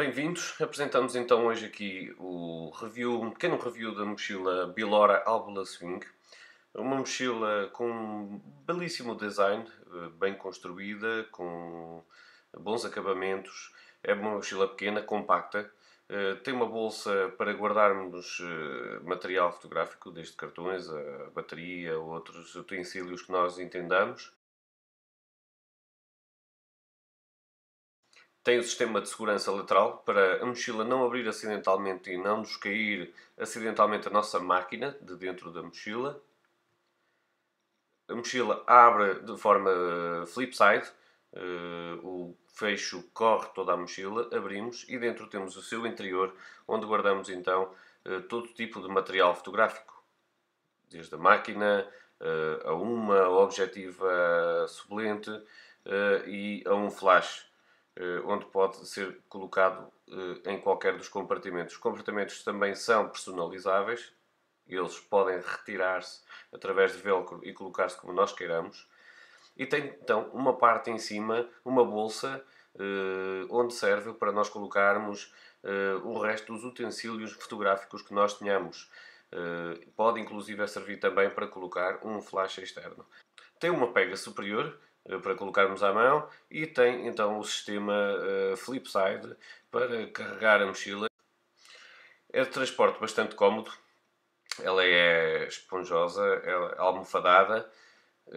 Bem-vindos, apresentamos então hoje aqui o review, um pequeno review da mochila Bilora Albula Swing. Uma mochila com um belíssimo design, eh, bem construída, com bons acabamentos. É uma mochila pequena, compacta. Eh, tem uma bolsa para guardarmos eh, material fotográfico, desde cartões a bateria, outros utensílios que nós entendamos. Tem o sistema de segurança lateral para a mochila não abrir acidentalmente e não nos cair acidentalmente a nossa máquina de dentro da mochila. A mochila abre de forma eh, flip side, eh, o fecho corre toda a mochila, abrimos e dentro temos o seu interior, onde guardamos então eh, todo tipo de material fotográfico, desde a máquina a uma objetiva suplente e a um flash eh, onde pode ser colocado eh, em qualquer dos compartimentos. Os compartimentos também são personalizáveis, eles podem retirar-se através de velcro e colocar-se como nós queiramos. E tem então uma parte em cima, uma bolsa, eh, onde serve para nós colocarmos o resto dos utensílios fotográficos que nós tenhamos. pode inclusive servir também para colocar um flash externo. Tem uma pega superior eh, para colocarmos à mão e tem então o sistema uh, eh, Flipside para carregar a mochila. É de transporte bastante cómodo, ela é esponjosa, é almofadada uh,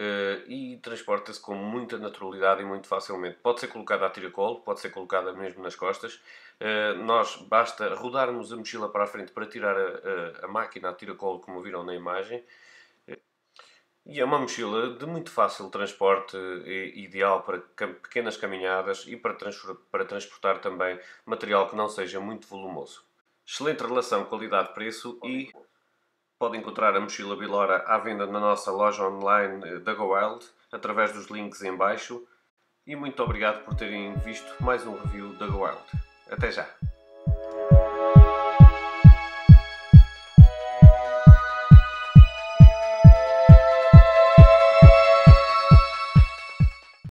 e transporta-se com muita naturalidade e muito facilmente. Pode ser colocada a tiracolo, pode ser colocada mesmo nas costas. Uh, nós basta rodarmos a mochila para a frente para tirar a, a, a máquina a tiracolo, como viram na imagem, e é uma mochila de muito fácil transporte, ideal para pequenas caminhadas e para, para transportar também material que não seja muito volumoso. Excelente relação qualidade-preço e pode encontrar a mochila Bilora à venda na nossa loja online eh, da GoWild através dos links em baixo. E muito obrigado por terem visto mais um review da GoWild. Até já!